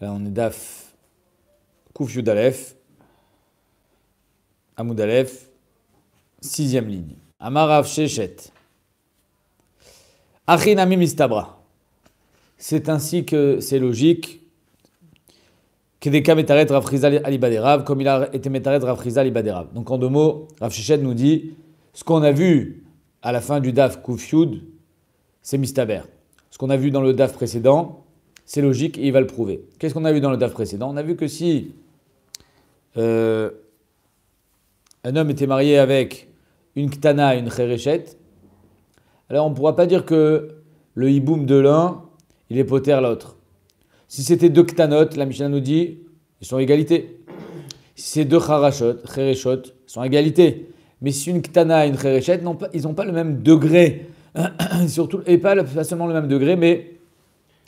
Là, on est Daf Alef, Amoud Aleph, sixième ligne. Amarav Shechet. Achinami Mistabra. C'est ainsi que c'est logique. Kedeka Metaret Rafrizal Alibaderav, comme il a été Metaret Rafrizal Alibaderav. Donc en deux mots, Rav Shechet nous dit ce qu'on a vu à la fin du DAF Koufioud, c'est Mistaber. Ce qu'on a vu dans le DAF précédent, c'est logique et il va le prouver. Qu'est-ce qu'on a vu dans le DAF précédent On a vu que si euh, un homme était marié avec une ktana et une khereshet, alors on ne pourra pas dire que le hiboum de l'un, il est poter l'autre. Si c'était deux ktanot, la Mishnah nous dit, ils sont égalités. égalité. Si c'est deux kharashot, khereshot, ils sont égalités. égalité. Mais si une ktana et une khereshet, ils n'ont pas le même degré, surtout, et pas, pas seulement le même degré, mais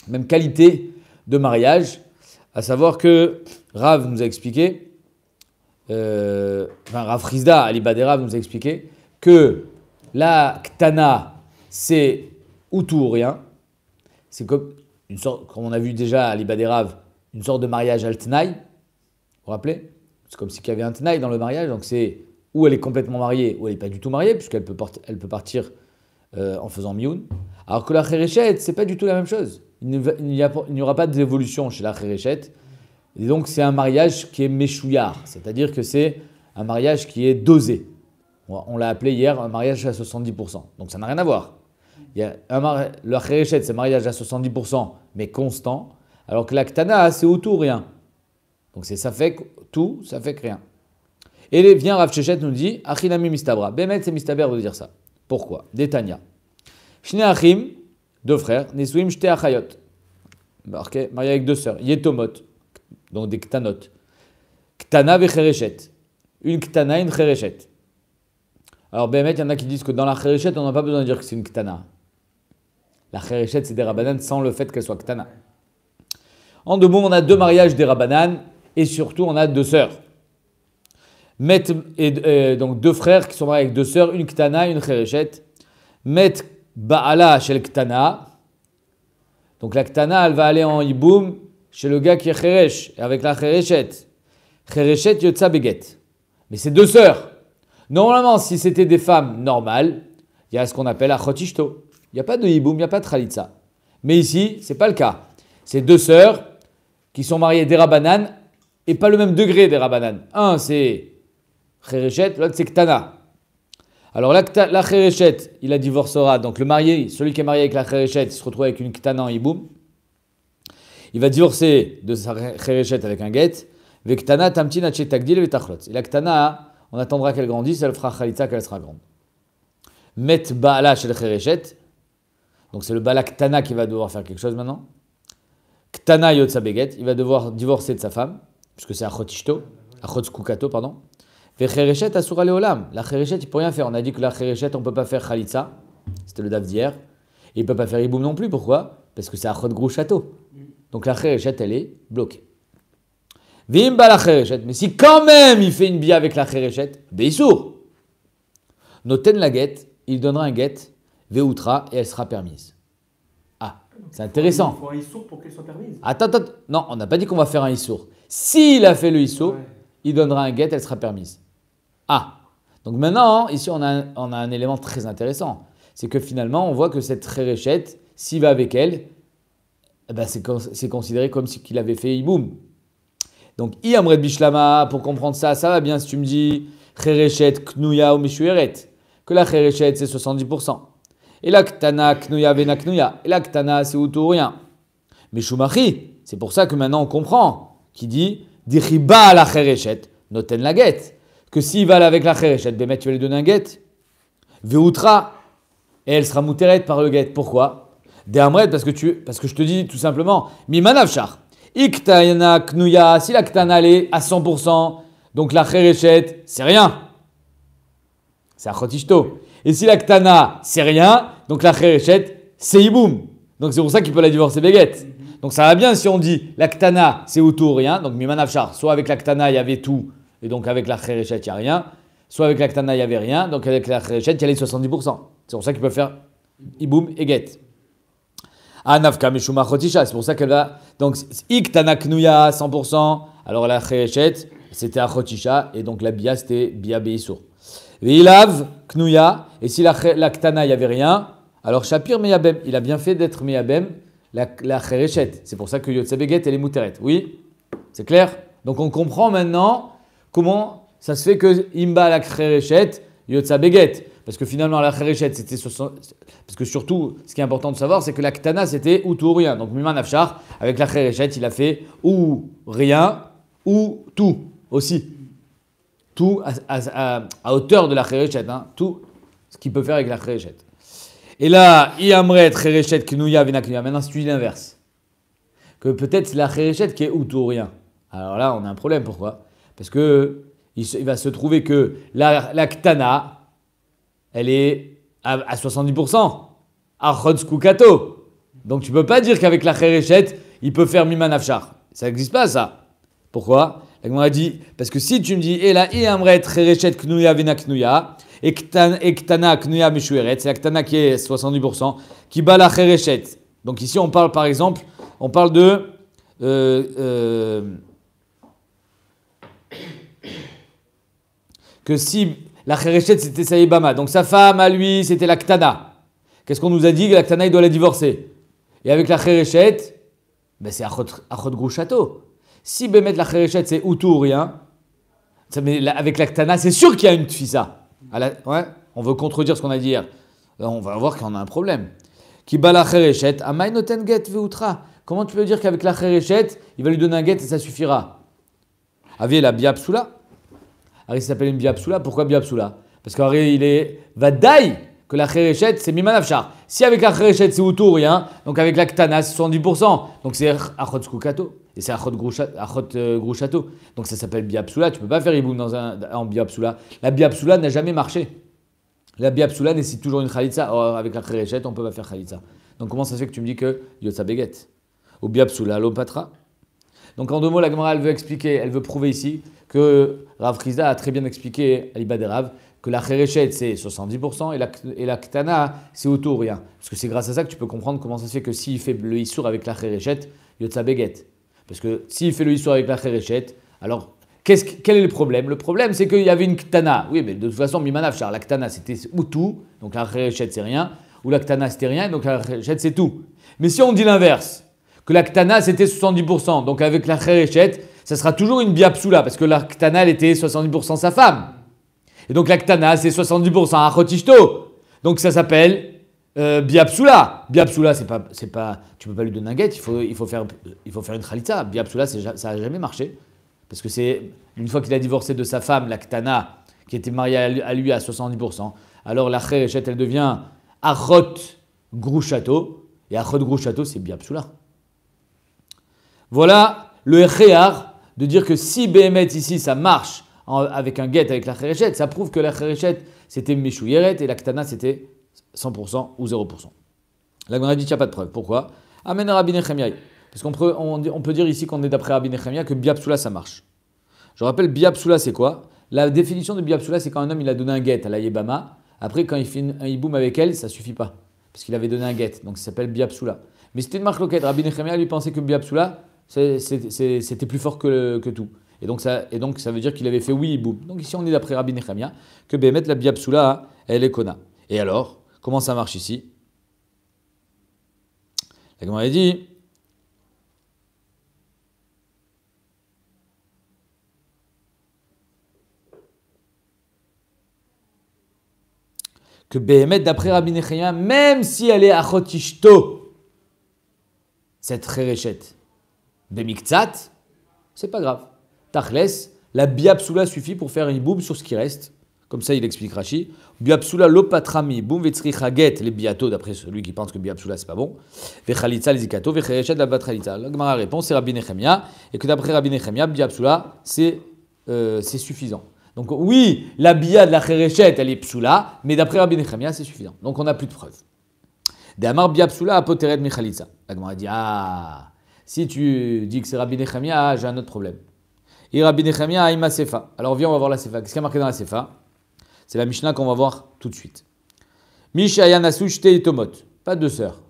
même qualité de mariage, à savoir que Rav nous a expliqué, euh, enfin Rav Rizda, Ali nous a expliqué que la ktana, c'est ou tout ou rien. C'est comme, une sorte, comme on a vu déjà à Rav, une sorte de mariage al Vous vous rappelez C'est comme s'il y avait un Tenay dans le mariage, donc c'est ou elle est complètement mariée ou elle n'est pas du tout mariée, puisqu'elle peut, elle peut partir euh, en faisant mioun. Alors que la khereshet, c'est pas du tout la même chose il n'y aura pas d'évolution chez la Et donc, c'est un mariage qui est méchouillard, c'est-à-dire que c'est un mariage qui est dosé. On l'a appelé hier un mariage à 70%. Donc, ça n'a rien à voir. Il y a un c'est mariage à 70%, mais constant, alors que l'actana c'est autour rien. Donc, c'est ça fait tout, ça fait rien. Et vient Rav nous dit Achinami Mistabra. Bemet » c'est Mistaber de dire ça. Pourquoi Détania. Shne Achim, deux frères, Nisuim Shte Achayot, marqué, bah, marié avec deux sœurs, Yetomot, donc des Ktanot, Ktana Vecherechet, une Ktana et une Cherechet. Alors, Bémet, il y en a qui disent que dans la Cherechet, on n'a pas besoin de dire que c'est une Ktana. La Cherechet, c'est des Rabbanan sans le fait qu'elle soit Ktana. En deux mots, on a deux mariages des Rabbanan et surtout, on a deux sœurs. Met, euh, donc deux frères qui sont mariés avec deux sœurs, une Ktana et une Cherechet. Met Baala chez le Donc la Ktana, elle va aller en Iboum chez le gars qui est Kheresh, avec la Khereshet. Khereshet Yotza Beget. Mais c'est deux sœurs. Normalement, si c'était des femmes normales, il y a ce qu'on appelle Achotishto. Il n'y a pas de Iboum, il n'y a pas de Khalitza. Mais ici, c'est pas le cas. C'est deux sœurs qui sont mariées derabanan et pas le même degré derabanan. Un, c'est Khereshet, l'autre, c'est Ktana. Alors la Khereshet, il la divorcera. Donc le marié, celui qui est marié avec la Khereshet, il se retrouve avec une Ktana en Iboum. Il va divorcer de sa Khereshet avec un ktana Vektana tamtina ve vetachlot. Et la Ktana, on attendra qu'elle grandisse, elle fera khalita qu'elle sera grande. Met Baala chez le Donc c'est le bala Ktana qui va devoir faire quelque chose maintenant. Ktana yotsa beget, il va devoir divorcer de sa femme, puisque c'est Achotishto, Achotz pardon. La il ne peut rien faire. On a dit que la Cherechet, on ne peut pas faire Khalitsa. C'était le DAF d'hier. Et il ne peut pas faire Iboum non plus. Pourquoi Parce que c'est un gros Château. Donc la Cherechet, elle est bloquée. Vimba la Mais si quand même il fait une bia avec la Cherechet, Noten la guette, il donnera un guette, Veoutra, et elle sera permise. Ah, c'est intéressant. Il faut un pour qu'elle soit permise. Attends, attends. Non, on n'a pas dit qu'on va faire un Issour. S'il a fait le Issour, il donnera un guette, elle sera permise. Ah, Donc maintenant, ici, on a, un élément très intéressant. C'est que finalement, on voit que cette réchette, s'il va avec elle, eh ben, c'est, considéré comme si qu'il avait fait Iboum. Donc, Iamred Bishlama, pour comprendre ça, ça va bien si tu me dis Kherechet, Knuya ou Mishueret. Que la Kherechet, c'est 70%. Et la Ktana, Knuya, Vena Knuya. Et la Ktana, c'est ou rien. Mais c'est pour ça que maintenant on comprend, qui dit Diriba la Kherechet, Noten la guette que s'il va avec la Khereshet, Bémet, tu vas lui donner un guet. et elle sera moutérette par le guet. Pourquoi Dermret, parce que parce que je te dis tout simplement, Mimanavchar, Iktayana Knuya, si la Ktana est à 100%, donc la Khereshet, c'est rien. C'est Achotishto. Et si la Ktana, c'est rien, donc la réchette c'est Iboum. Donc c'est pour ça qu'il peut la divorcer Béguet. Mm-hmm. Donc ça va bien si on dit la Ktana, c'est autour rien. Donc Mimanavchar, soit avec la Ktana, il y avait tout et donc avec la Khereshet, il n'y a rien. Soit avec la Ktana, il n'y avait rien. Donc avec la il y a les 70%. C'est pour ça qu'ils peuvent faire Iboum et Get. Anavka ah, Meshuma Chotisha. C'est pour ça qu'elle va. Donc Iktana Knuya 100%. Alors la c'était à Et donc la Bia, c'était Bia Beisur. Vilav Knuya. Et si la, Ktana, il n'y avait rien. Alors Shapir Meyabem. Il a bien fait d'être Meyabem. La, la C'est pour ça que Yotzebeget, et les mouteret. Oui C'est clair Donc on comprend maintenant Comment ça se fait que Imba la de Yotza Beget Parce que finalement, la Khereshet, c'était. Parce que surtout, ce qui est important de savoir, c'est que la Ktana, c'était ou tout ou rien. Donc Mima Nafshar, avec la il a fait ou rien ou tout aussi. Tout à, hauteur de la hein. tout ce qu'il peut faire avec la Et là, Iamret, y avait Venaknuya. Maintenant, si tu dis l'inverse, que peut-être c'est la qui est ou tout ou rien. Alors là, on a un problème. Pourquoi parce que il, va se trouver que la, ktana, elle est à, 70%. Archotz Donc tu ne peux pas dire qu'avec la chéréchette, il peut faire miman Ça n'existe pas ça. Pourquoi La a dit, parce que si tu me dis, et eh la eh, amret knuya vena knuya, et ktana knuya meshueret, c'est la ktana qui est 70%, qui bat la chéréchette. Donc ici on parle par exemple, on parle de... Euh, euh, que si la Khereshet c'était Saïbama, donc sa femme à lui c'était la Ktana. Qu'est-ce qu'on nous a dit que la Ktana il doit la divorcer Et avec la Khereshet, ben c'est Achot Grouchato. Si Bémet la Khereshet c'est ou ou avec la Ktana c'est sûr qu'il y a une Tfisa. on veut contredire ce qu'on a dit hier. On va voir qu'on a un problème. Qui bat la noten noten get Comment tu peux dire qu'avec la Khereshet, il va lui donner un get et ça suffira Aviez la Biapsula Harry s'appelle une Biapsula. Pourquoi Biapsula Parce qu'Harry, il est Vadaï que la Khereshet, c'est Mimanafchar. Si avec la Khereshet, c'est ou rien, donc avec la Ktana, c'est 70%. Donc c'est Achot Skukato. Et c'est Achot euh, Grouchato. Donc ça s'appelle Biapsula. Tu peux pas faire Iboum dans un, en Biapsula. La Biapsula n'a jamais marché. La Biapsula nécessite toujours une khalitsa. avec la Khereshet, on peut pas faire khalitsa. Donc comment ça se fait que tu me dis que Yotza Beget Ou Biapsula, Lopatra Donc en deux mots, la Gemara, elle veut expliquer, elle veut prouver ici que Rav a très bien expliqué à l'Ibad-e-Rav, que la Khereshet c'est 70% et la, et la Ktana c'est autour rien. Parce que c'est grâce à ça que tu peux comprendre comment ça se fait que s'il fait le Issour avec la Khereshet, sa béguette. Parce que s'il fait le Issour avec la Khereshet, alors quel est le problème Le problème c'est qu'il y avait une Ktana. Oui, mais de toute façon, char la Ktana c'était tout, donc la Khereshet c'est rien, ou la Ktana c'était rien, donc la Khereshet c'est tout. Mais si on dit l'inverse, que la Ktana c'était 70%, donc avec la Khereshet, ça sera toujours une biapsula parce que la elle était 70% sa femme. Et donc la c'est 70% un Donc ça s'appelle euh, biapsula biapsula c'est pas, c'est pas, tu peux pas lui donner un guette, il faut, il faut, faire, il faut faire une khalitza. Biapsoula, ça a jamais marché. Parce que c'est, une fois qu'il a divorcé de sa femme, l'actana, qui était mariée à lui à 70%, alors la elle devient achot grouchato. Et achot grouchato, c'est biapsula Voilà le Echeyar de dire que si Béhémet ici ça marche avec un guet avec la ça prouve que la Khereshet c'était yéret et la c'était 100% ou 0%. La Gemara dit qu'il n'y a pas de preuve. Pourquoi Amen Rabbi Nechemiah. Parce qu'on peut, on, peut, dire ici qu'on est d'après Rabbi Nechemiaï, que Biapsula ça marche. Je rappelle, Biapsula c'est quoi La définition de Biapsula c'est quand un homme il a donné un guet à la Yebama. Après, quand il fait un hiboum avec elle, ça suffit pas. Parce qu'il avait donné un guet. Donc ça s'appelle Biapsula. Mais c'était une marque loquette. Rabbi Nechemiaï lui pensait que Biapsula c'était plus fort que, tout. Et donc, ça, veut dire qu'il avait fait oui, boum. Donc ici on est d'après Rabbi Nechamia, que Bémet la Biapsula, elle est Kona. Et alors, comment ça marche ici La Gemara dit que Béhémet, d'après Rabbi Nechamia, même si elle est Achotishto, cette réchette Bemiktsat, c'est pas grave. Tachles, la biapsula suffit pour faire une boum sur ce qui reste. Comme ça, il explique Rashi. Biapsula lopatrami, boum vetzri chaget, les biato, d'après celui qui pense que biapsula, c'est pas bon. Vechalitza les vecherechet la batralitza. La Gemara répond, c'est Rabbi Nechemia, et que d'après Rabbi Nechemia, biapsula, c'est euh, suffisant. Donc oui, la bia de la cherechet, elle est psula, mais d'après Rabbi Nechemia, c'est suffisant. Donc on n'a plus de preuves. D'amar biapsula apoteret michalitza. La Gemara dit, ah, si tu dis que c'est Rabbi Nechemia, j'ai un autre problème. Et Rabbi Nechemia ma Sefa. Alors viens, on va voir la Sefa. Qu'est-ce qu'il y a marqué dans la Sefa C'est la Mishnah qu'on va voir tout de suite. Misha Yanasush et Tomot. Pas deux sœurs,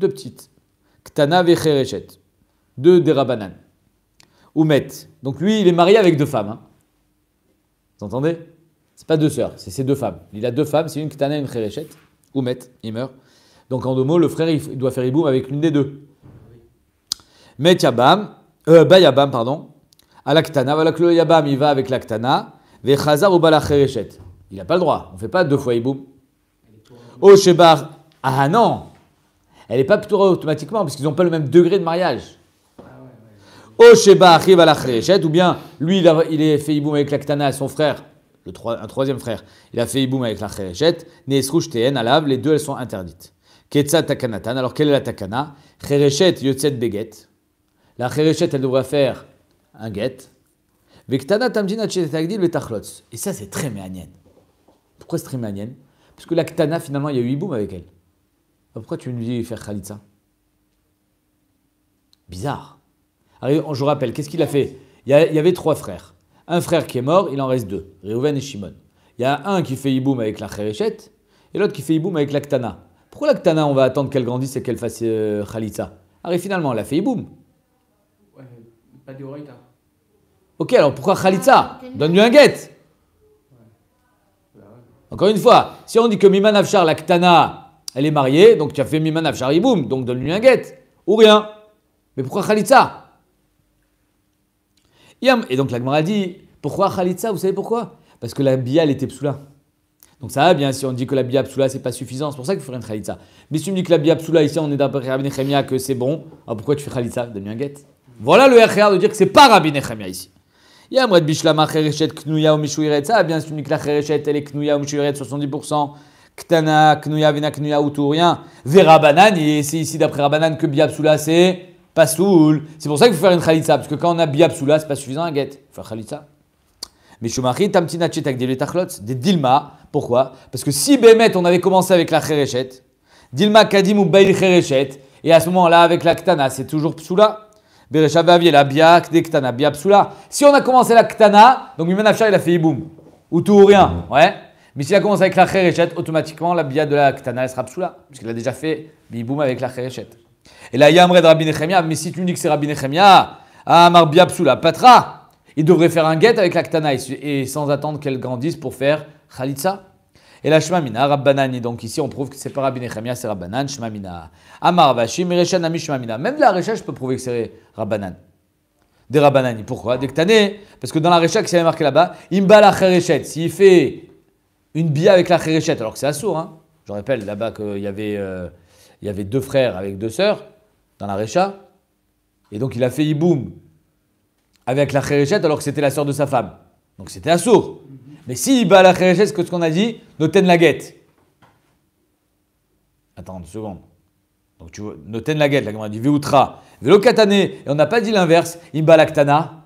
deux petites. Ktana Vecherechet. Deux Derabanan. Oumet. Donc lui, il est marié avec deux femmes. Hein. Vous entendez C'est pas deux sœurs, c'est ses deux femmes. Il a deux femmes, c'est une Ktana et une Cherechet. Oumet, il meurt. Donc en deux mots, le frère, il doit faire Iboum avec l'une des deux. Met Yabam, euh, Bayabam, pardon, à l'Aktana, le Yabam, il va avec l'Aktana, Vechazar ou Balacherechet. Il n'a pas le droit, on ne fait pas deux fois Iboum. Oh, Shebar, ah non Elle n'est pas Ptoura automatiquement, parce qu'ils n'ont pas le même degré de mariage. Oh, Shebar, arrive à ou bien lui, il, a, il est fait Iboum avec l'Aktana à son frère. Le trois, un troisième frère, il a fait Iboum avec la Kherechet, Nesrouch Tehen, Alav, les deux elles sont interdites. Ketsa Takanatan, alors quelle est la Takana Chereshet Yotzet Beget, la Khereshet, elle devrait faire un get. Et ça, c'est très méanien. Pourquoi c'est très méanien Parce que la ktana, finalement, il y a eu Iboum avec elle. Ah, pourquoi tu lui dis faire khalitza Bizarre. Je je rappelle, qu'est-ce qu'il a fait il y, avait trois frères. Un frère qui est mort, il en reste deux, Reuven et Shimon. Il y a un qui fait Iboum avec la Khereshet et l'autre qui fait Iboum avec la ktana. Pourquoi la ktana, on va attendre qu'elle grandisse et qu'elle fasse euh, khalitza finalement, elle a fait iboum pas hein. Ok, alors pourquoi Khalitza ah, Donne-lui un guet. Encore une fois, si on dit que Miman Afshar, la Ktana, elle est mariée, donc tu as fait Miman Afshar, boum, donc donne-lui un guet. Ou rien. Mais pourquoi Khalitza et donc la dit, pourquoi Khalitza Vous savez pourquoi Parce que la bia, elle était psoula. Donc ça va bien si on dit que la bia psoula, c'est pas suffisant. C'est pour ça qu'il faut faire une Khalitza. Mais si tu dit que la bia psoula, ici, on est d'après Rabbi que c'est bon, alors ah, pourquoi tu fais Khalitza Donne-lui un guette. Voilà le RR de dire que c'est pas Rabbi Nechemia ici. Yamret Bishlama Kherechet knouya ou mishouiret. Ça, bien sûr, la Chereshet, elle est Knuya ou mishouiret, 70%. Ktana, knouya, Vina, knouya, ou tout, rien. Vera banane, et c'est ici d'après Rabanan que Biabsula, c'est pas soul. C'est pour ça qu'il faut faire une Khalitsa, parce que quand on a ce c'est pas suffisant à guet. Il faut faire Khalitsa. Mais Shumachit, Tamtina, Chetak, des Dilma. Pourquoi Parce que si Bémet, on avait commencé avec la Kherechet, Dilma Kadim ou Bail Kherechet, et à ce moment-là, avec la Ktana, c'est toujours soula la biak, Si on a commencé la ktana, donc Afshar il a fait iboum. Ou tout ou rien. Ouais. Mais s'il a commencé avec la kherechet, automatiquement la bia de la ktana elle sera psula. Puisqu'il a déjà fait iboum avec la kherechet. Et là, Yamre de Rabbi Nechemia, mais si tu dis que c'est Rabbi Nechemia, ah, Amar psoula, patra, il devrait faire un guet avec la ktana et sans attendre qu'elle grandisse pour faire khalitsa. Et la Shemamina, Rabbanani. Donc ici, on prouve que c'est pas Rabbi Nechemia, c'est Rabbanan, Shemamina. Amar Vashi, Mireshan Ami mina. Même la Recha, je peux prouver que c'est Rabbanan. Des Rabbanani. Pourquoi Des Ktané. Parce que dans la Recha, qui c'est marqué là-bas, Imba la S'il fait une bia avec la Cherechet, alors que c'est assour. Hein. Je rappelle là-bas qu'il y, avait, euh, y avait deux frères avec deux sœurs dans la Recha. Et donc il a fait Iboum avec la Cherechet alors que c'était la sœur de sa femme. Donc c'était assour. Mais si il bat la que ce qu'on a dit, noten la guette. Attends une seconde. Donc tu vois, noten la guette, on a dit Veoutra, Velo katane, et on n'a pas dit l'inverse, Imba lactana.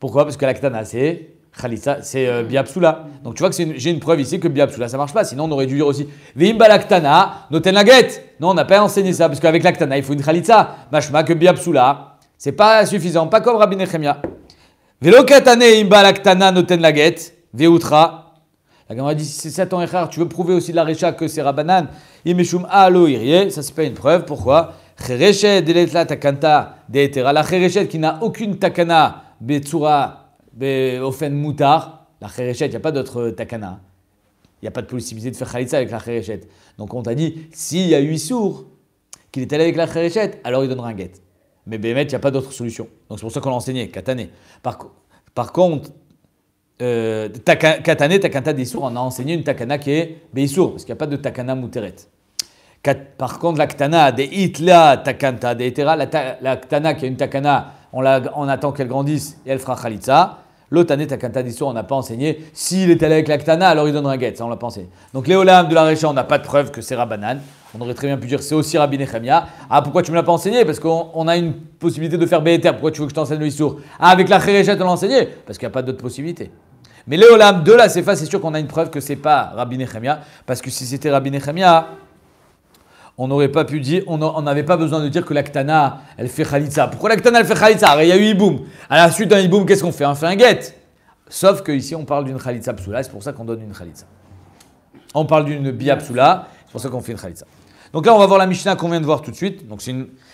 Pourquoi Parce que l'Aktana, c'est Khalissa, c'est euh, Biapsula. Donc tu vois que j'ai une preuve ici que Biapsula, ça marche pas. Sinon, on aurait dû dire aussi Veimba lactana, noten la guette. Non, on n'a pas enseigné ça, parce qu'avec l'Aktana, il faut une Khalissa. Machma que Biapsula, c'est pas suffisant, pas comme Rabbi Nechemia. Velo katane, Imba noten la guette. Veutra. La a dit si c'est Satan et Echar, tu veux prouver aussi de la Récha que c'est Rabanan. Imeshum Alo Irie, ça c'est pas une preuve. Pourquoi Chereshet Takanta La Chereshet qui n'a aucune Takana Betsura Ofen Moutar. La Chereshet, il n'y a pas d'autre euh, Takana. Il n'y a pas de possibilité de faire Khalitza avec la Chereshet. Donc on t'a dit s'il y a huit sourds, qu'il est allé avec la Chereshet, alors il donnera un guet. Mais Bémet, il n'y a pas d'autre solution. Donc c'est pour ça qu'on l'a enseigné, Katané. Par, par contre, euh, katane, takanta d'Issour, on a enseigné une takana qui est Beissour, parce qu'il n'y a pas de takana mouteret. Par contre, la ktana de itla takanta de la, ktana qui est une takana, on, attend qu'elle grandisse et elle fera khalitza. année, takanta d'Issour, on n'a pas enseigné. S'il est allé avec la ktana, alors il donnera un guet, ça on l'a pensé. Donc l'éolam de la récha, on n'a pas de preuve que c'est Rabanan. On aurait très bien pu dire c'est aussi Rabbi Nechemia. Ah, pourquoi tu ne me l'as pas enseigné Parce qu'on a une possibilité de faire Béter. Pourquoi tu veux que je t'enseigne le Issour Ah, avec la Récha, on l'a enseigné Parce qu'il n'y a pas d'autre possibilité. Mais Léolam de la CFA, c'est sûr qu'on a une preuve que c'est pas Rabbi Nechemia, parce que si c'était Rabbi Nechemia, on n'aurait pas pu dire, on n'avait pas besoin de dire que l'Aktana, elle fait Khalitza. Pourquoi l'Aktana, elle fait Khalitza Il y a eu Iboum. À la suite d'un Iboum, qu'est-ce qu'on fait On fait un guet. Sauf qu'ici, on parle d'une Khalitza Psula, c'est pour ça qu'on donne une Khalitza. On parle d'une Bia Psula, c'est pour ça qu'on fait une Khalitza. Donc là, on va voir la Mishnah qu'on vient de voir tout de suite. Donc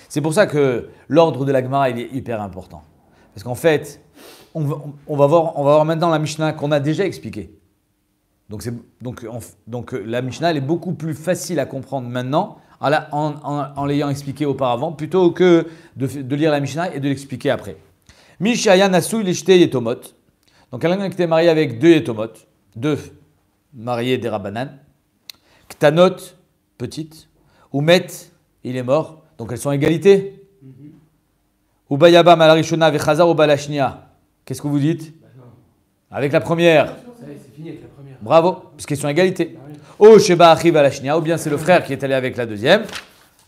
c'est pour ça que l'ordre de Gemara, il est hyper important. Parce qu'en fait, on va, voir, on va voir maintenant la Mishnah qu'on a déjà expliquée. Donc, donc, donc euh, la Mishnah, elle est beaucoup plus facile à comprendre maintenant en, en, l'ayant expliquée auparavant, plutôt que de, lire la Mishnah et de l'expliquer après. Mishaya Nasu Lishte Yetomot. Donc quelqu'un qui était marié avec deux Yetomot, deux mariés des Ktanot, petite. Oumet, il est mort. Donc elles sont en égalité. Mm-hmm. Ubayaba Malarishona Vechazar Ubalashnia. Qu'est-ce que vous dites Avec la première. Bravo, puisqu'ils sont à égalité. Oh, Sheba arrive à la ou bien c'est le frère qui est allé avec la deuxième.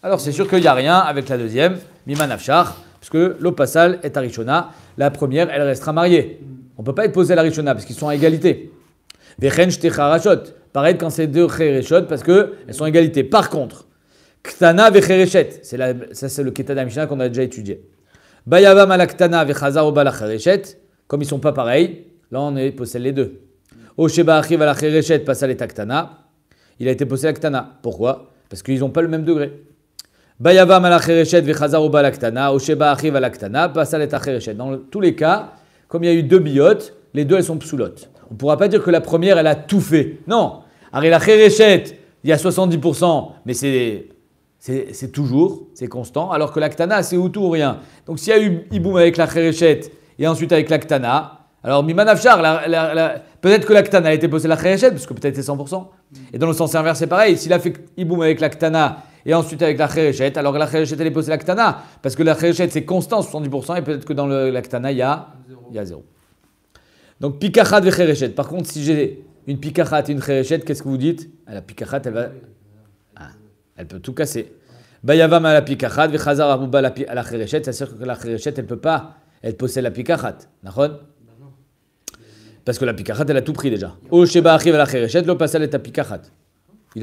Alors c'est sûr qu'il n'y a rien avec la deuxième, Miman Afshar, puisque l'Opasal est à La première, elle restera mariée. On ne peut pas être posé à la Richona parce qu'ils sont à égalité. Vechen Pareil quand c'est deux Chereshot, parce qu'elles sont à égalité. Par contre, Ktana Vechereshet, ça c'est le Ketada Mishnah qu'on a déjà étudié. Bayava comme ils ne sont pas pareils, là on est possède les deux. Osheba arrive à passe à Il a été possédé à Pourquoi Parce qu'ils n'ont pas le même degré. Bayavam à la à passe Dans tous les cas, comme il y a eu deux biotes, les deux elles sont psoulotes. On ne pourra pas dire que la première elle a tout fait. Non. Arrête la il y a 70%, mais c'est toujours, c'est constant, alors que l'actana c'est ou tout ou rien. Donc s'il y a eu Iboum avec la et ensuite avec l'Aktana. Alors, Mimanafchar, peut-être que l'Aktana a été posée la Khayachet, parce que peut-être c'est 100%. Et dans le sens inverse, c'est pareil. S'il a fait Iboum avec l'Aktana et ensuite avec la Khayachet, alors que la Khayachet, elle est posée l'Aktana. Parce que la Khayachet, c'est constant, 70%, et peut-être que dans l'Aktana, il y a zéro. Donc, Pikachat et Khayachet. Par contre, si j'ai une Pikachat et une Khayachet, qu'est-ce que vous dites ah, La Pikachat, elle va. Ah, elle peut tout casser. Bayavam à la Pikachat, Vechazar à la c'est-à-dire que la elle peut pas elle possède la pikachat. Parce que la pikachat, elle a tout pris déjà. Oh, la Il a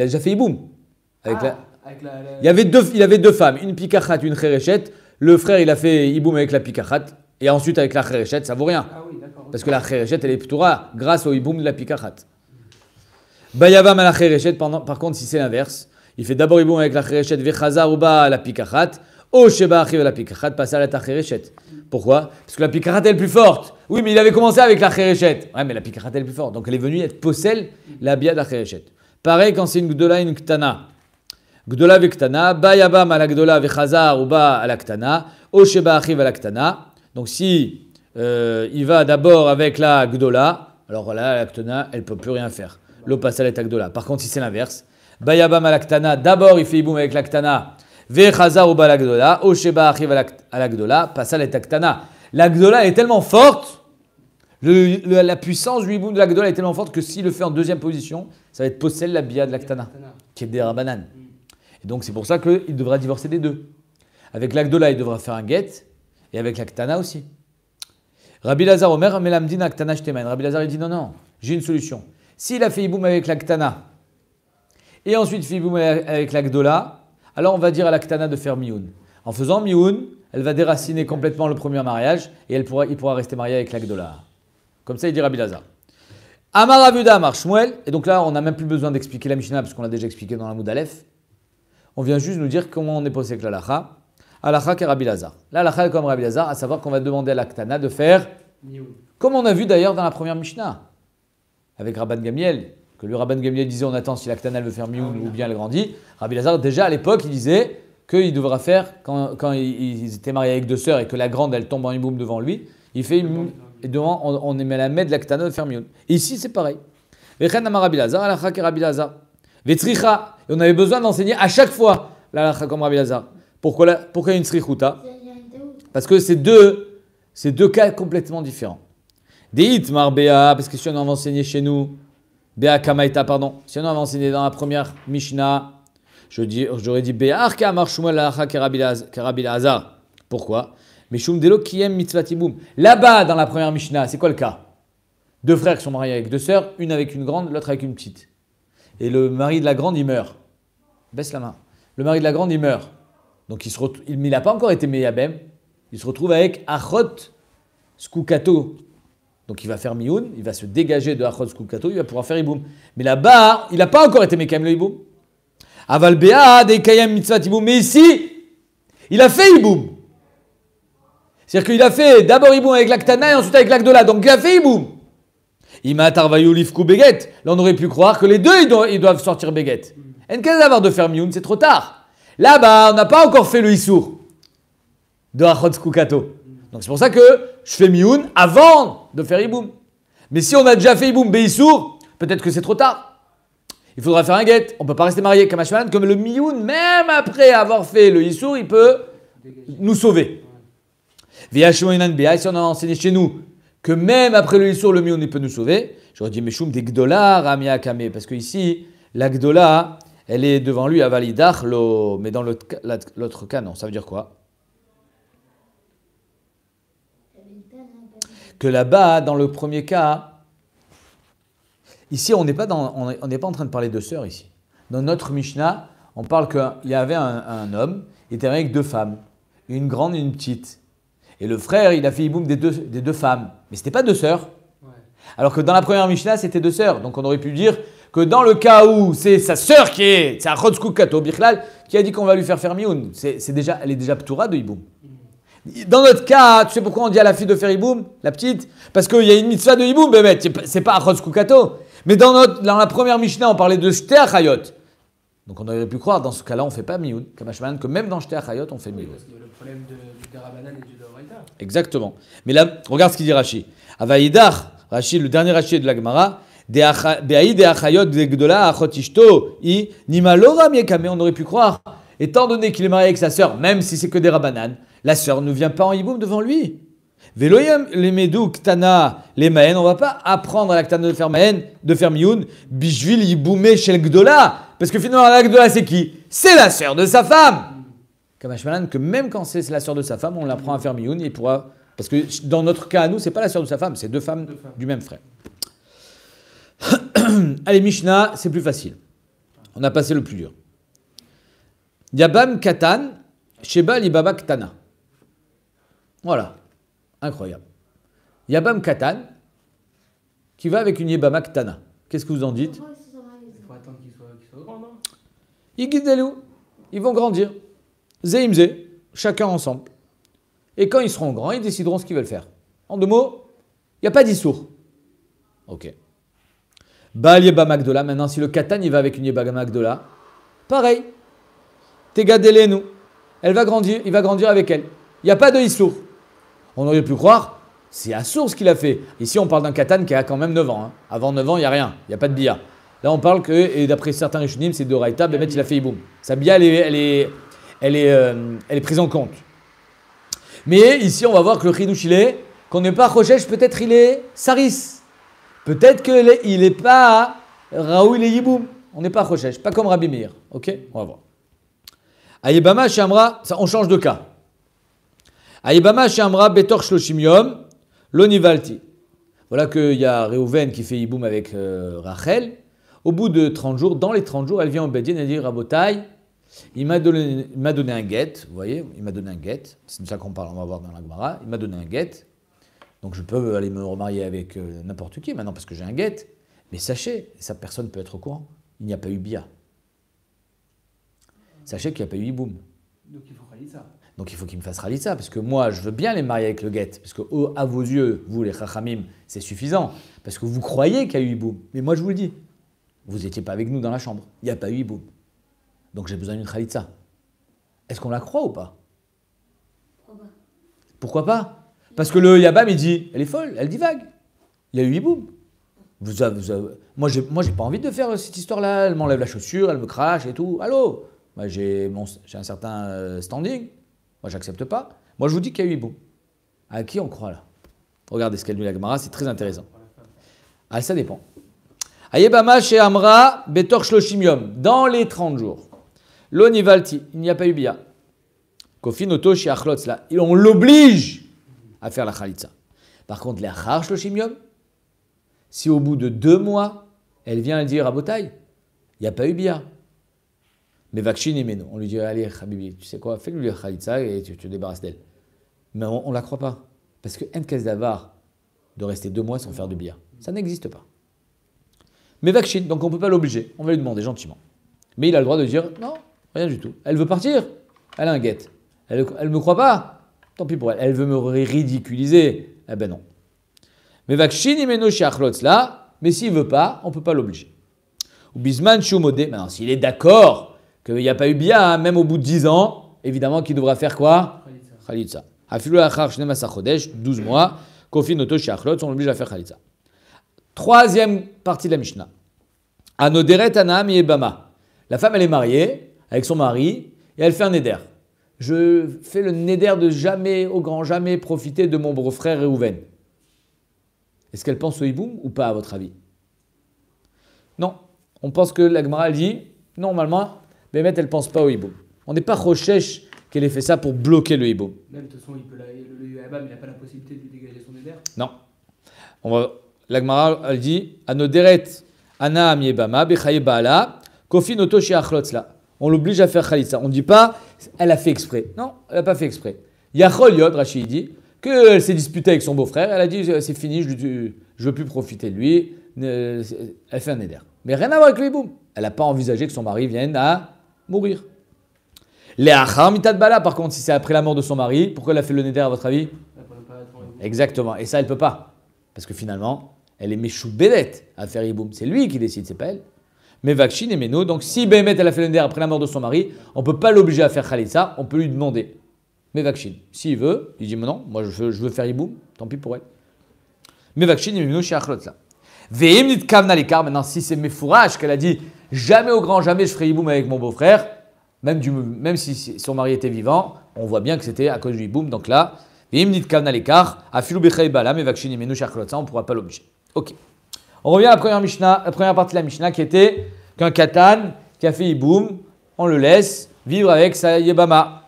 déjà fait iboum. Avec ah, la... Il, avait deux, il avait deux femmes, une pikachat, une khereshet. Le frère, il a fait iboum avec la pikachat. Et ensuite, avec la khereshet, ça vaut rien. Ah Parce que la khereshet, elle est ptoura grâce au iboum de la pikachat. Bayavam à la par contre, si c'est l'inverse, il fait d'abord iboum avec la khereshet, vechazar ou ba la pikachat. Oh, Pourquoi Parce que la Pikachat est la plus forte. Oui, mais il avait commencé avec la Khereshet. Ouais, mais la Pikachat est la plus forte. Donc elle est venue, être possède la Bia de la Pareil quand c'est une Gdola et une Ktana. Gdola avec Ktana. Bayabam à la Gdola ou Ba à la Ktana. Osheba oh, arrive à la Ktana. Donc si euh, il va d'abord avec la Gdola, alors là, la Ktana, elle ne peut plus rien faire. passe à la Gdola. Par contre, si c'est l'inverse, Bayabam à d'abord il fait Iboum avec la Ktana. Vechaza ou balagdola, Osheba arrive à l'agdola, passa taktana. L'agdola est tellement forte, la puissance du hiboum de l'agdola est tellement forte que s'il le fait en deuxième position, ça va être possel la bia de l'aktana, qui est des rabanan. Et donc c'est pour ça qu'il devra divorcer des deux. Avec l'agdola, il devra faire un guet, et avec l'aktana aussi. Rabbi Lazar Omer, Melamdin Aktana Rabbi Lazar, il dit non, non, j'ai une solution. S'il a fait hiboum avec l'Aktana, et ensuite fait hiboum avec l'Agdola, alors on va dire à l'Aktana de faire Mioun. En faisant Mioun, elle va déraciner complètement le premier mariage et elle pourra, il pourra rester marié avec l'Agdola. Comme ça, il dit Rabbi Lazar. Amar Avuda Et donc là, on n'a même plus besoin d'expliquer la Mishnah parce qu'on l'a déjà expliqué dans la Moudalef. On vient juste nous dire comment on est posé avec l'Alacha. Alacha est Rabbi Lazar. comme Rabbi Lazar, à savoir qu'on va demander à l'Aktana de faire. Comme on a vu d'ailleurs dans la première Mishnah. Avec Rabban Gamiel le rabbin Gamliel disait on attend si la veut faire mioun ah ou bien elle grandit. Rabbi Lazar, déjà à l'époque, il disait qu'il devra faire, quand, quand il, était marié avec deux sœurs et que la grande, elle tombe en iboum devant lui, il fait une, et devant, on, émet la main de la ktana de faire mioun. ici, c'est pareil. Rabbi Lazar, Rabbi Lazar. Vetricha. Et on avait besoin d'enseigner à chaque fois l'alacha comme Rabbi Lazar. Pourquoi, la, pourquoi une srikhuta? Parce que c'est deux, c'est deux cas complètement différents. Des hit marbea, parce que si on en enseignait chez nous, Bea pardon. Si on avait enseigné dans la première Mishnah, j'aurais dit Be'ar Kamar Shumel Azar. Pourquoi Mishum Delo Là-bas, dans la première Mishnah, c'est quoi le cas Deux frères qui sont mariés avec deux sœurs, une avec une grande, l'autre avec une petite. Et le mari de la grande, il meurt. Baisse la main. Le mari de la grande, il meurt. Donc il se n'a pas encore été Meyabem. Il se retrouve avec Achot Skukato, donc il va faire Mioun, il va se dégager de Achotz Kukato, il va pouvoir faire Iboum. Mais là-bas, il n'a pas encore été Mekam le Iboum. Aval de Kayam Mitzvat Iboum. Mais ici, il a fait Iboum. C'est-à-dire qu'il a fait d'abord Iboum avec l'Aktana et ensuite avec l'Akdola. Donc il a fait Iboum. Ima Tarvayou Lifku Beget. Là, on aurait pu croire que les deux, ils doivent, sortir Beget. En cas d'avoir de faire Mioun, c'est trop tard. Là-bas, on n'a pas encore fait le Issour de Achotz donc c'est pour ça que je fais mioun avant de faire iboum. Mais si on a déjà fait iboum beissour, peut-être que c'est trop tard. Il faudra faire un guet. On ne peut pas rester marié comme le mioun, même après avoir fait le issour, il peut nous sauver. Via si on a enseigné chez nous que même après le issour, le mioun, il peut nous sauver. J'aurais dit Shoum des Gdola Ramia parce que ici, la Gdola, elle est devant lui à Validach, mais dans l'autre canon. Ça veut dire quoi que là-bas, dans le premier cas, ici, on n'est pas, dans, on n'est pas en train de parler de sœurs ici. Dans notre Mishnah, on parle qu'il y avait un, homme, il était avec deux femmes, une grande et une petite. Et le frère, il a fait Iboum des deux, des deux femmes. Mais ce n'était pas deux sœurs. Alors que dans la première Mishnah, c'était deux sœurs. Donc on aurait pu dire que dans le cas où c'est sa sœur qui est, c'est Kato Bichlal qui a dit qu'on va lui faire faire c'est, déjà, elle est déjà Ptoura de Iboum. Dans notre cas, tu sais pourquoi on dit à la fille de Feriboum la petite Parce qu'il y a une mitzvah de hiboum, mais c'est pas achos kukato. Mais dans, notre, dans la première Mishnah, on parlait de shter hayot. Donc on aurait pu croire, dans ce cas-là, on ne fait pas Mioud, kamashman, que même dans shter hayot, on fait mioun. le problème du et du Doraita. Exactement. Mais là, regarde ce qu'il dit Rashi. Avaïdar, Rachid le dernier Rashi de la Gemara, on aurait pu croire, étant donné qu'il est marié avec sa sœur, même si c'est que des Rabanan la sœur ne vient pas en hiboum devant lui. Veloyam les medou ktana les maen, on va pas apprendre à la ktana de faire de faire mioun, bijvil gdola, parce que finalement la gdola c'est qui C'est la sœur de sa femme. Kamashmalan que même quand c'est la sœur de sa femme, on l'apprend à faire mioun et pourra, parce que dans notre cas à nous, c'est pas la sœur de sa femme, c'est deux femmes du même frère. Allez Mishnah, c'est plus facile. On a passé le plus dur. Yabam katan sheba libaba ktana. Voilà. Incroyable. Yabam Katan, qui va avec une Yabama Qu'est-ce que vous en dites Il faut attendre qu'ils soient, Ils vont grandir. Zeimze, chacun ensemble. Et quand ils seront grands, ils décideront ce qu'ils veulent faire. En deux mots, il n'y a pas d'issour. Ok. Baal maintenant si le Katan il va avec une Yébamak pareil. Tegadelenu, Elle va grandir, il va grandir avec elle. Il n'y a pas de on aurait pu croire, c'est à source qu'il a fait. Ici, on parle d'un Katan qui a quand même 9 ans. Hein. Avant 9 ans, il n'y a rien, il n'y a pas de bia. Là, on parle que, et d'après certains Rishonim, c'est Doraïta, Bémet, il a fait Iboum. Sa bia, elle est, euh, elle est, prise en compte. Mais ici, on va voir que le Khidouch, il est, qu'on n'est pas Rochesh, peut-être il est Saris. Peut-être qu'il n'est pas Raoul est Iboum. On n'est pas Rochesh, pas comme Rabbi Ok On va voir. Ayebama, Shamra, on change de cas. Aïbama Shamra Betor Shloshim Yom, Lonivalti. Voilà qu'il y a Reuven qui fait Iboum avec euh, Rachel. Au bout de 30 jours, dans les 30 jours, elle vient au Bédien et dit Rabotai, il m'a donné, un guet, vous voyez, il m'a donné un guet, c'est de ça qu'on parle, on va voir dans la Gemara, il m'a donné un guet, donc je peux aller me remarier avec euh, n'importe qui maintenant parce que j'ai un guet, mais sachez, et ça personne peut être au courant, il n'y a pas eu Bia. Sachez qu'il n'y a pas eu Iboum. Donc il faut ça. Donc il faut qu'il me fasse réaliser ça, parce que moi, je veux bien les marier avec le guet, parce que oh, à vos yeux, vous les chachamim, c'est suffisant, parce que vous croyez qu'il y a eu hiboum. Mais moi, je vous le dis, vous n'étiez pas avec nous dans la chambre, il n'y a pas eu hiboum. Donc j'ai besoin d'une khalitza. Est-ce qu'on la croit ou pas Pourquoi pas Parce que le Yabam, il dit, elle est folle, elle divague. Il y a eu hiboum. Vous Moi, j'ai, moi, pas envie de faire cette histoire-là. Elle m'enlève la chaussure, elle me crache et tout. Allô moi, j'ai, mon, j'ai un certain euh, standing. Moi, j'accepte pas. Moi, je vous dis qu'il y a eu beau. À qui on croit là Regardez ce qu'elle dit la Gemara, c'est très intéressant. Ah, ça dépend. Ayebama chez Amra, Betor Shloshimium, dans les 30 jours. L'onivalti, il n'y a pas eu bia. Kofinoto chez Achlotz, là, on l'oblige à faire la Khalitsa. Par contre, les Achar Shloshimium, si au bout de deux mois, elle vient dire à Botaï, il n'y a pas eu bia, mais Vakshin On lui dit Allez, Habibi, tu sais quoi Fais-lui le Khalitza et tu te débarrasses d'elle. Mais on ne la croit pas. Parce que cas de rester deux mois sans faire du bien ça n'existe pas. Mais Vakshin, donc on ne peut pas l'obliger. On va lui demander gentiment. Mais il a le droit de dire Non, rien du tout. Elle veut partir Elle a un guette. Elle ne me croit pas Tant pis pour elle. Elle veut me ridiculiser Eh ben non. Mais Vakshin Imeno là, mais s'il ne veut pas, on ne peut pas l'obliger. Ou Bisman maintenant s'il est d'accord, qu'il n'y a pas eu bien, hein, même au bout de 10 ans, évidemment, qu'il devra faire quoi Khalitza. 12 mois. on l'oblige à faire Khalitza. Troisième partie de la Mishnah. Anoderet anam Yebama. La femme, elle est mariée avec son mari et elle fait un neder. Je fais le neder de jamais, au grand jamais, profiter de mon beau-frère Réhouven. Est-ce qu'elle pense au hiboum ou pas, à votre avis Non. On pense que elle dit, normalement, Bémet, elle pense pas au hibou. On n'est pas Rochèche qu'elle ait fait ça pour bloquer le hibou. Même de toute façon, il peut la, le, hibou, il n'a pas la possibilité de dégager son éder. Non. On l'Agmara, elle dit Ana Amiebama, On l'oblige à faire Khalitza. On ne dit pas elle a fait exprès. Non, elle n'a pas fait exprès. Yachol Yod, Rachid dit qu'elle s'est disputée avec son beau-frère. Elle a dit euh, c'est fini, je ne veux plus profiter de lui. Euh, elle fait un éder. Mais rien à voir avec le hibou. Elle n'a pas envisagé que son mari vienne à mourir. Les bala, par contre, si c'est après la mort de son mari, pourquoi elle a fait le neder à votre avis Exactement. Et ça, elle peut pas. Parce que finalement, elle est méchoubédette à faire iboum. C'est lui qui décide, c'est pas elle. Mais Vakshin et Meno, donc si Behemet elle a fait le neder après la mort de son mari, on peut pas l'obliger à faire ça. on peut lui demander. Mais Vakshin, s'il veut, il dit mais non, moi je veux, je veux faire iboum, tant pis pour elle. Mais Vakshin et Meno chez Achlotla. nit kavna maintenant si c'est mes fourrages qu'elle a dit Jamais au grand jamais je ferai Iboum avec mon beau-frère, même, même si son mari était vivant. On voit bien que c'était à cause du hiboum. Donc là, on ne pourra pas l'obliger. Ok. On revient à la première, Mishnah, première partie de la Mishnah qui était qu'un katan qui a fait Iboum, on le laisse vivre avec sa yebama.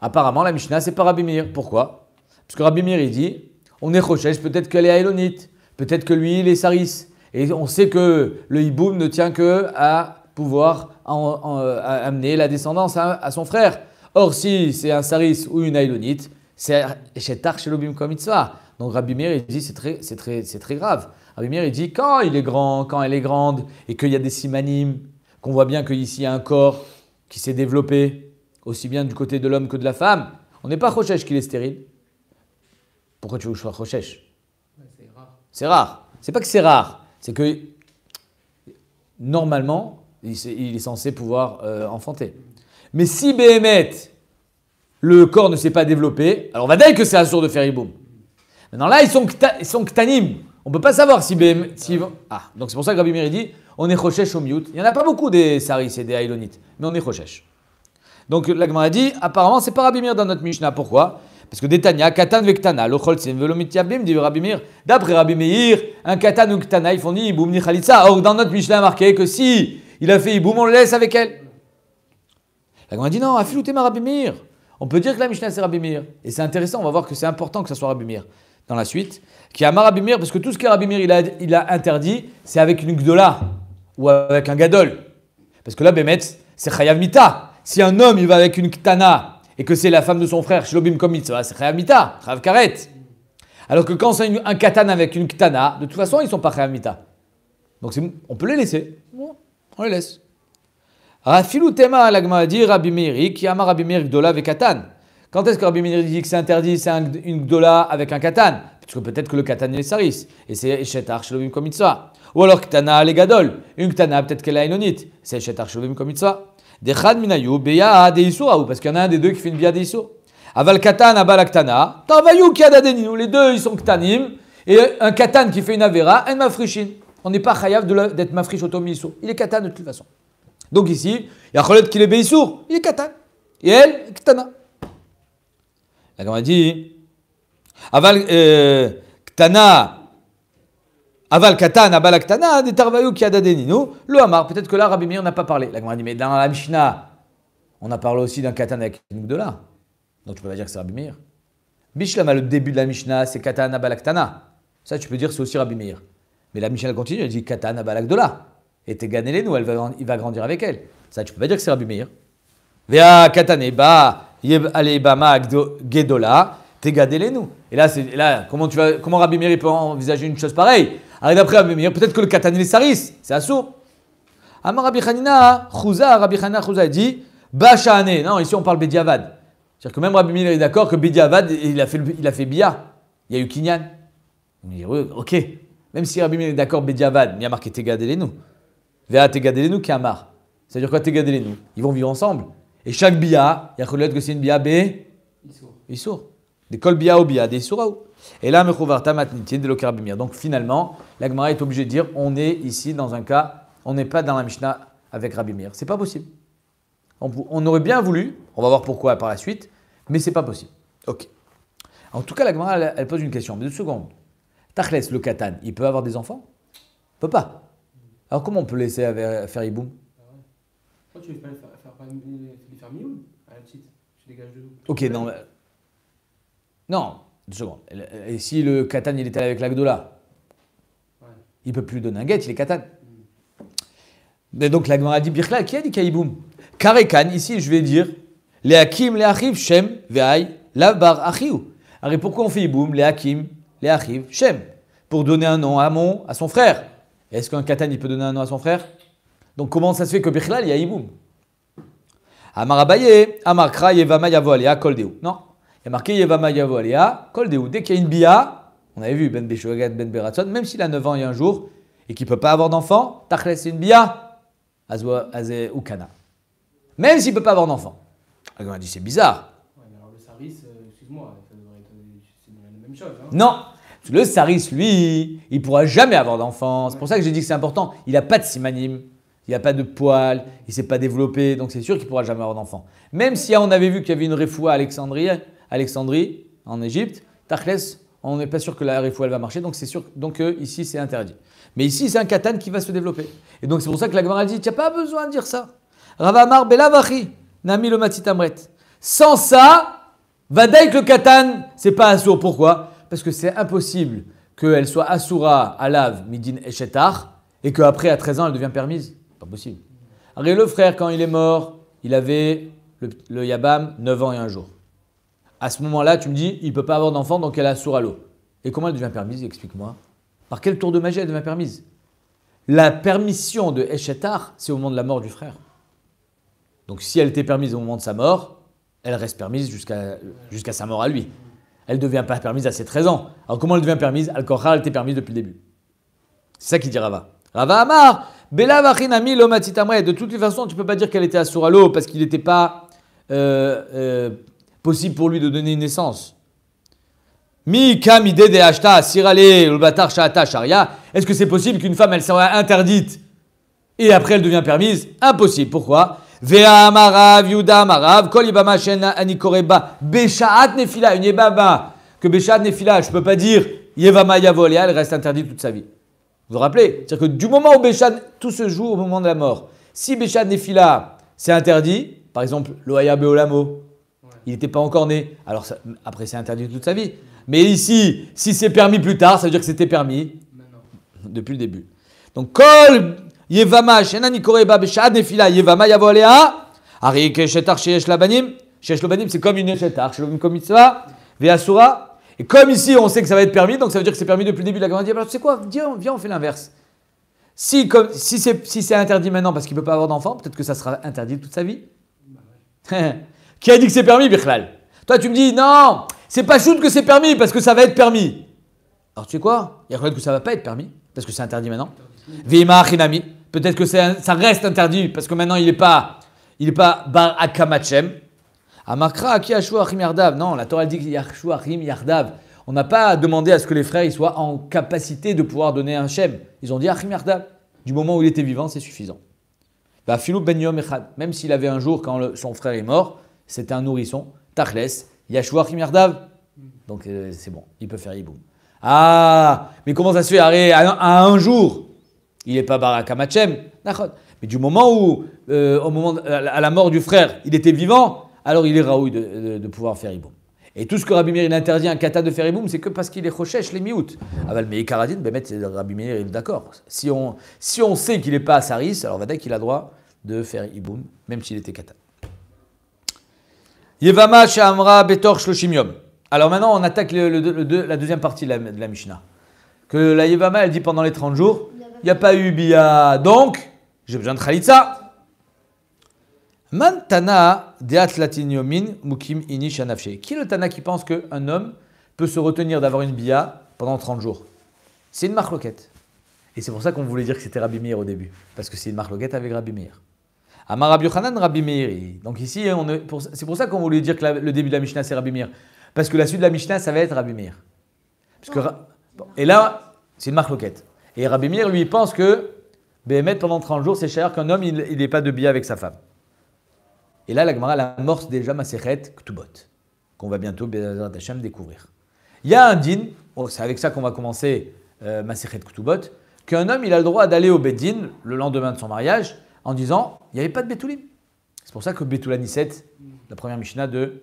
Apparemment, la Mishnah, c'est pas rabimir Pourquoi Parce que rabimir il dit on est Rochesh, peut-être qu'elle est Elonite. Peut-être que lui, il est saris. Et on sait que le hiboum ne tient que à pouvoir amener la descendance à, son frère. Or, si c'est un saris ou une aïlonite, c'est chetar shelobim comme Donc Rabbi Meir, il dit c'est très, c'est très, grave. Rabbi Meir, il dit quand il est grand, quand elle est grande, et qu'il y a des simanim, qu'on voit bien qu'ici il y a un corps qui s'est développé, aussi bien du côté de l'homme que de la femme. On n'est pas Rochèche qu'il est stérile. Pourquoi tu veux que je sois Rochèche c'est rare. C'est pas que c'est rare, c'est que normalement, il est censé pouvoir euh, enfanter. Mais si Béhémeth, le corps ne s'est pas développé, alors on va dire que c'est un sourd de ferry Maintenant là, ils sont, ils sont On ne peut pas savoir si Béhémeth. Si... Ah, donc c'est pour ça que Rabbi Meir dit on est Rochesh au mute. Il n'y en a pas beaucoup des Saris et des Ailonites, mais on est Rochesh. Donc a dit apparemment, c'est pas Rabbi Meir dans notre Mishnah. Pourquoi parce que Détania, Katan Vektana, Locholtsin, Velomitiabim, dit Rabimir, d'après Rabbi Meir, un Katan ou Ktana, ils font ni Iboum ni Khalitsa. Or, dans notre Mishnah marqué que si il a fait Iboum, on le laisse avec elle. La a dit non, a ma Marabimir. On peut dire que la Mishnah c'est Rabbi Meir. Et c'est intéressant, on va voir que c'est important que ça soit Rabbi Meir dans la suite. Qui a Rabbi Meir, parce que tout ce que il a, il a interdit, c'est avec une Gdola ou avec un Gadol. Parce que là, Bémet, c'est Chayav Mita. Si un homme il va avec une Ktana, et que c'est la femme de son frère, Shilobim Komitsa, c'est Réamita, Rav Karet. Alors que quand c'est un katan avec une ktana, de toute façon, ils ne sont pas Réamita. Donc on peut les laisser. On les laisse. Rafilou Tema Alagma dit Rabbi Meiri, qui ama Rabbi Meiri Gdola avec Katan. Quand est-ce que Rabbi Meiri dit que c'est interdit, c'est une Gdola avec un Katan que peut-être que le Katan est Saris. Et c'est Shetar Shilobim Komitsa. Ou alors Ktana Alegadol. Une Ktana, peut-être qu'elle est Ainonite. C'est Shetar Shilobim Komitsa. Des chad minayou, beya des ah parce qu'il y en a un des deux qui fait une beya des Aval katan, abal aktana, tavayou kiadadeninu, les deux ils sont ktanim, et un katan qui fait une avera, un mafrichin. On n'est pas chayav d'être mafrich au Il est katan de toute façon. Donc ici, y a il yacholet qui est beissour, il est katan. Et elle, ktana. La a dit, aval euh, ktana, Aval Katan, Abalaktana, Detarvayu Kiadadenino, le Hamar. Peut-être que là, Rabbi Meir n'a pas parlé. La grande mais dans la Mishnah, on a parlé aussi d'un katana avec une là. Donc tu peux pas dire que c'est Rabbi Meir. Bishlama, le début de la Mishnah, c'est katana Abalaktana. Ça, tu peux dire c'est aussi Rabbi Meir. Mais la Mishnah continue, elle dit katana, Abalakdola. Et t'es elle va, il va grandir avec elle. Ça, tu peux pas dire que c'est Rabbi Meir. Vea Kataneba, Alebama, Gedola, t'es gedola nous. Et là, comment, tu vas, comment Rabbi Meir peut envisager une chose pareille alors d'après Meir, peut-être que le Katan Saris, c'est Assour. Amar Rabbi Hanina, Chouza, Rabbi Hanina il dit Bachane. Non, ici on parle Bediavad. C'est-à-dire que même Rabbi Meir est d'accord que Bediavad, il a fait, il a fait Bia. Il y a eu Kinyan. On dit ok. Même si Rabbi Meir est d'accord Bediavad, il y a marqué Tegadelenu. Vea Tegadelenu qui C'est-à-dire quoi Tegadelenu Ils vont vivre ensemble. Et chaque Bia, il y a que c'est une Bia B. Issour. Des kolbia obia, des Et là, de Donc finalement, l'Agmara est obligée de dire on est ici dans un cas, on n'est pas dans la Mishnah avec Rabimir. Ce C'est pas possible. On, aurait bien voulu, on va voir pourquoi par la suite, mais c'est pas possible. Ok. En tout cas, la elle, elle, pose une question, mais deux secondes. Tachlès, le Katan, il peut avoir des enfants Il peut pas. Alors comment on peut laisser faire Iboum ah Pourquoi tu veux pas faire, faire, Ok, non, mais. Non, deux secondes. Et si le Katan, il est allé avec l'Agdola Il Il peut plus donner un guet, il est Katan. Mais donc donc a dit Birkla, qui a dit Kaiboum Karekan, ici, je vais dire Les Hakim, les Achiv, Shem, Ve'ai, l'avbar Achiu. Alors pourquoi on fait Iboum Léakim, Hakim, Shem. Pour donner un nom à mon, à son frère. Est-ce qu'un Katan, il peut donner un nom à son frère Donc comment ça se fait que Birkla, il y a Iboum Amar Abaye, Amar Kraye, Non. Il a marqué Dès qu'il y a une bia, on avait vu Ben Beshogat, Ben Beratson, même s'il a 9 ans et un jour, et qu'il ne peut pas avoir d'enfant, Tachles c'est une bia, Kana. Même s'il ne peut pas avoir d'enfant. on a dit c'est bizarre. Euh, la même chose. Hein. non le saris, lui, il pourra jamais avoir d'enfant. C'est pour ça que j'ai dit que c'est important. Il n'a pas de simanime, il n'a pas de poils, il ne s'est pas développé, donc c'est sûr qu'il pourra jamais avoir d'enfant. Même si on avait vu qu'il y avait une réfoua Alexandrie. Alexandrie, en Égypte, Tachlès, on n'est pas sûr que la RFO elle va marcher, donc c'est sûr, donc euh, ici c'est interdit. Mais ici c'est un katan qui va se développer. Et donc c'est pour ça que la Gemara dit, tu n'as pas besoin de dire ça. Ravamar belavachi, nami le matitamret. Sans ça, vadaïk le katan, c'est pas assur. Pourquoi Parce que c'est impossible qu'elle soit assoura à lave midin eshetar et qu'après à 13 ans elle devient permise. Pas possible. le frère quand il est mort, il avait le, yabam 9 ans et un jour à ce moment-là, tu me dis, il ne peut pas avoir d'enfant, donc elle est sourd à l'eau. Et comment elle devient permise Explique-moi. Par quel tour de magie elle devient permise La permission de Eshetar, c'est au moment de la mort du frère. Donc si elle était permise au moment de sa mort, elle reste permise jusqu'à sa mort à lui. Elle ne devient pas permise à ses 13 ans. Alors comment elle devient permise al korhar elle était permise depuis le début. C'est ça qui dit Rava. Rava Amar De toutes les façons, tu ne peux pas dire qu'elle était à l'eau parce qu'il n'était pas. Euh, euh, possible pour lui de donner une naissance. Est-ce que c'est possible qu'une femme, elle soit interdite et après elle devient permise Impossible. Pourquoi que Nefila, je ne peux pas dire Yevama Yavoléa, elle reste interdite toute sa vie. Vous vous rappelez C'est-à-dire que du moment où béchad tout se joue au moment de la mort. Si Béchad, Nefila, c'est interdit, par exemple, Loaya Beolamo, il n'était pas encore né. Alors après, c'est interdit toute sa vie. Mais ici, si c'est permis plus tard, ça veut dire que c'était permis depuis le début. Donc, Kol Yevama, Shenani Koreba, Besha, Yevama, Yavolea, Ari Keshetar, Labanim. Sheyesh Labanim, c'est comme une comme Veasura. Et comme ici, on sait que ça va être permis, donc ça veut dire que c'est permis depuis le début de la Grande Alors, tu sais quoi viens, on fait l'inverse. Si, comme, si c'est interdit maintenant parce qu'il ne peut pas avoir d'enfant, peut-être que ça sera interdit toute sa vie. Qui a dit que c'est permis, Bichlal Toi, tu me dis, non, c'est pas shoot que c'est permis parce que ça va être permis. Alors, tu sais quoi Il y a que ça va pas être permis parce que c'est interdit maintenant. Vima Achinami. Peut-être que ça reste interdit parce que maintenant il n'est pas, il est pas bar akamachem. Amakra yardav. Non, la Torah dit qu'il y yardav. On n'a pas demandé à ce que les frères soient en capacité de pouvoir donner un shem. Ils ont dit achim yardav. Du moment où il était vivant, c'est suffisant. Bah, ben yom Même s'il avait un jour quand son frère est mort, c'était un nourrisson, Tachles, Yashua Yardav. Donc euh, c'est bon, il peut faire iboum. Ah, mais comment ça se fait à, un jour Il n'est pas barakamachem. Machem. Mais du moment où, euh, au moment, à la mort du frère, il était vivant, alors il est Raoui de, pouvoir faire iboum. Et tout ce que Rabbi Meir il interdit à kata de faire iboum, c'est que parce qu'il est Rochèche, les miout. Ah bah, mais Karadine, ben, Rabbi Meir est d'accord. Si on, si on sait qu'il n'est pas à Saris, alors dire qu'il a droit de faire iboum, même s'il était kata. Yevama Shamra Betor Alors maintenant, on attaque la deuxième partie de la, Mishnah. Que la Yevama, elle dit pendant les 30 jours, il n'y a pas eu Bia, donc j'ai besoin de Khalitza. Mantana deat mukim Qui est le Tana qui pense qu'un homme peut se retenir d'avoir une bia pendant 30 jours C'est une marloquette. Et c'est pour ça qu'on voulait dire que c'était Rabbi Meir au début. Parce que c'est une marloquette avec Rabbi Meir. Amar Rabbi Donc ici, c'est pour ça qu'on voulait dire que le début de la Mishnah, c'est Rabbi Meir. Parce que la suite de la Mishnah, ça va être Rabbi Meir. et là, c'est une marque Et Rabbi Meir, lui, pense que pendant 30 jours, c'est cher qu'un homme, il n'ait pas de biais avec sa femme. Et là, la Gemara amorce déjà Maserhet Ktubot, qu'on va bientôt, découvrir. Il y a un din, oh, c'est avec ça qu'on va commencer euh, qu'un homme, il a le droit d'aller au Bedin le lendemain de son mariage en disant il n'y avait pas de Betoulim. C'est pour ça que Betoulan 7, la première Mishnah de,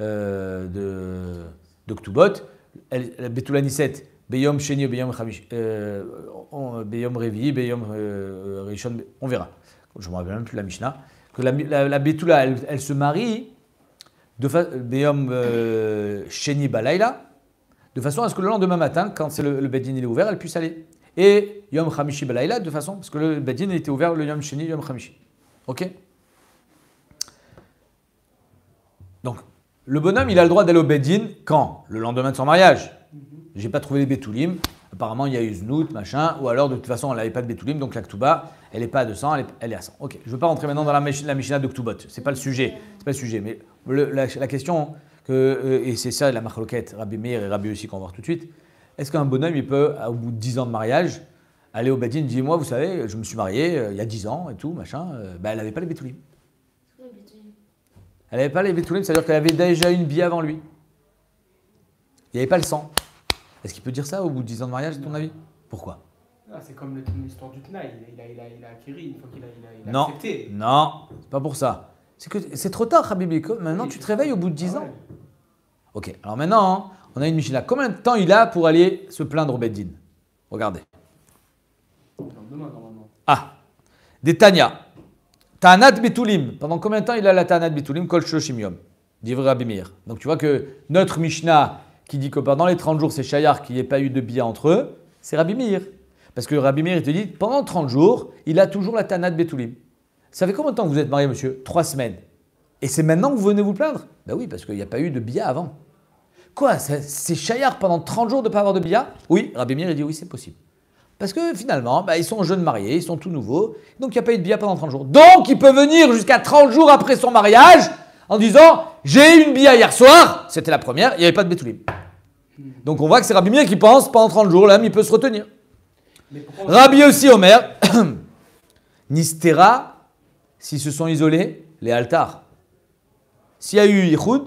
euh, de, de Ktubot, 7, Beyom Sheni, Beyom euh, euh, Beyom Revi, Beyom euh, Rishon, on verra. Je ne me rappelle même plus la Mishnah. Que la, la, elle, se marie de Beyom Sheni Balayla, de façon à ce que le lendemain matin, quand c'est le, le Bedin est ouvert, elle puisse aller et Yom Khamishi Balayla, de façon, parce que le bedin a été ouvert le Yom Sheni, Yom Khamishi. Ok Donc, le bonhomme, il a le droit d'aller au Bedin quand Le lendemain de son mariage. Mhm. J'ai pas trouvé les betulim, Apparemment, il y a eu machin. Ou alors, de toute façon, elle n'avait pas de betulim Donc, la ktuba elle n'est pas à 200, elle est, elle est, à 100. Ok. Je ne veux pas rentrer maintenant dans la, la Mishnah de ktubot, C'est pas le sujet. C'est pas le sujet. Mais la, question que. Euh, et c'est ça la Machloquette, Rabbi Meir et Rabbi aussi qu'on va voir tout de suite. Est-ce qu'un bonhomme, il peut, au bout de 10 ans de mariage, aller au badin et dire Moi, vous savez, je me suis marié euh, il y a 10 ans et tout, machin. Euh, ben, elle n'avait pas les bétoulim. Elle n'avait pas les bétoulim, c'est-à-dire qu'elle avait déjà une bille avant lui. Il n'y avait pas le sang. Est-ce qu'il peut dire ça au bout de 10 ans de mariage, à ton avis Pourquoi ah, c'est comme l'histoire du Tnaï, il a, il, il acquéri, une fois qu'il a, il non. accepté. Non, c'est pas pour ça. C'est que c'est trop tard, Habibi. Maintenant, tu te réveilles au bout de 10 ah ans. Ok, alors maintenant, hein, on a une Mishnah. Combien de temps il a pour aller se plaindre au Beddin Regardez. Ah. Des Tania. Tanat Betulim. Pendant combien de temps il a la Tanat Betulim Kol Shoshimium. D'Ivra Bimir. Donc tu vois que notre Mishnah qui dit que pendant les 30 jours, c'est Shayar qu'il n'y ait pas eu de billets entre eux, c'est Rabbi Parce que Rabbi il te dit, pendant 30 jours, il a toujours la Tanat Betulim. Ça fait combien de temps que vous êtes marié, monsieur Trois semaines. Et c'est maintenant que vous venez vous plaindre Ben oui, parce qu'il n'y a pas eu de biais avant. Quoi C'est chayar pendant 30 jours de ne pas avoir de billard Oui, Rabbi Meir a dit oui, c'est possible. Parce que finalement, bah, ils sont jeunes mariés, ils sont tout nouveaux, donc il n'y a pas eu de billard pendant 30 jours. Donc il peut venir jusqu'à 30 jours après son mariage en disant J'ai eu une billard hier soir, c'était la première, il n'y avait pas de bétouli. Donc on voit que c'est Rabbi Meir qui pense pendant 30 jours, l'homme il peut se retenir. Rabbi aussi, Omer, Nistera, s'ils se sont isolés, les altars. S'il y a eu Yichud,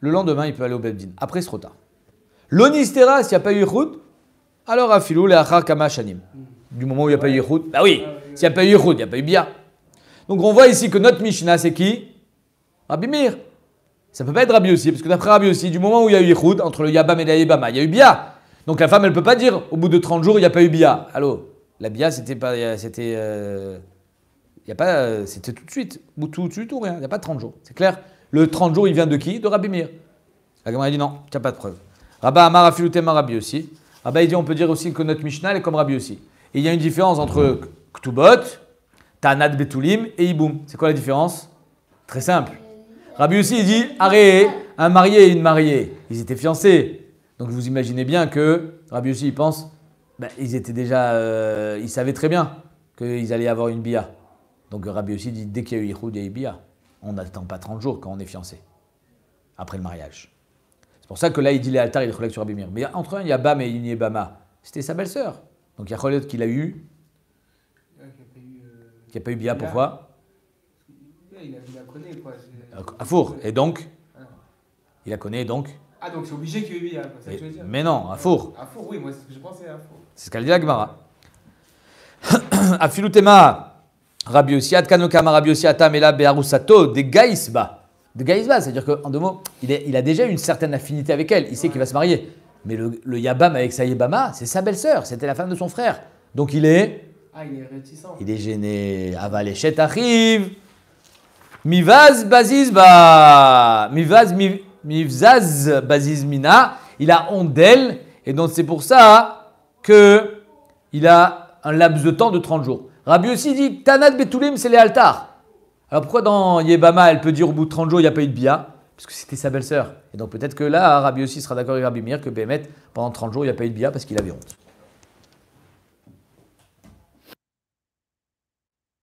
le lendemain, il peut aller au Beddin. Après, c'est trop tard. L'onistera, s'il n'y a pas eu Yichud, alors filou le Achar Du moment où il n'y a pas eu Yichud, bah oui, s'il n'y a pas eu Yichud, il n'y a pas eu Bia. Donc on voit ici que notre Mishnah, c'est qui Rabbi Mir. Ça peut pas être Rabbi aussi, parce que d'après Rabbi aussi, du moment où il y a eu Yichud, entre le Yabam et la Yabama, il y a eu Bia. Donc la femme, elle peut pas dire, au bout de 30 jours, il n'y a pas eu Bia. Allô La Bia, c'était pas. C'était. Euh, a pas. Euh, c'était tout de suite. ou tout de suite ou rien. Il n'y a pas 30 jours. C'est clair le 30 jours, il vient de qui De Rabbi Mir. La a dit non, tu n'as pas de preuve. Rabba Amar Rabbi aussi. Rabba dit on peut dire aussi que notre Mishnah est comme Rabbi aussi. Et il y a une différence entre Ktubot, Tanat Betulim et Iboum. C'est quoi la différence Très simple. Rabbi aussi il dit arrête, un marié et une mariée. Ils étaient fiancés. Donc vous imaginez bien que Rabbi aussi il pense ben, ils étaient déjà. Euh, ils savaient très bien qu'ils allaient avoir une bia. Donc Rabbi aussi dit dès qu'il y a eu une il y a eu bia. On n'attend pas 30 jours quand on est fiancé, après le mariage. C'est pour ça que là, il dit les altars, il relève sur Abimir. Mais entre un, il y a Bam et il C'était sa belle-sœur. Donc il y a Khaled qui l'a eu. Qui n'a pas eu Bia, pourquoi Il la connaît, quoi. Et donc ah. Il la connaît, donc Ah, donc c'est obligé qu'il y ait Bia, Mais non, Afour. Afour, oui, moi, que je pensais, Afour. C'est ce qu'a dit la Gemara. Afiloutema. Rabbi Kanokama Rabbi Yosiatam Bearusato, de Gaïsba. De c'est-à-dire qu'en deux mots, il, est, il, a déjà une certaine affinité avec elle, il sait qu'il va se marier. Mais le, Yabam avec sa Yabama, c'est sa belle-sœur, c'était la femme de son frère. Donc il est. Ah, il est réticent. Il est gêné. Avaléchet arrive. Mivaz Bazizba. Mivaz Mivzaz Bazizmina. Il a honte d'elle. Et donc c'est pour ça que il a un laps de temps de 30 jours. Rabbi aussi dit Tanat Betulim, c'est les altars. Alors pourquoi dans Yebama, elle peut dire au bout de 30 jours, il n'y a pas eu de bia Parce que c'était sa belle-sœur. Et donc peut-être que là, Rabbi aussi sera d'accord avec Rabbi Mir que Bémet, pendant 30 jours, il n'y a pas eu de bia parce qu'il avait honte.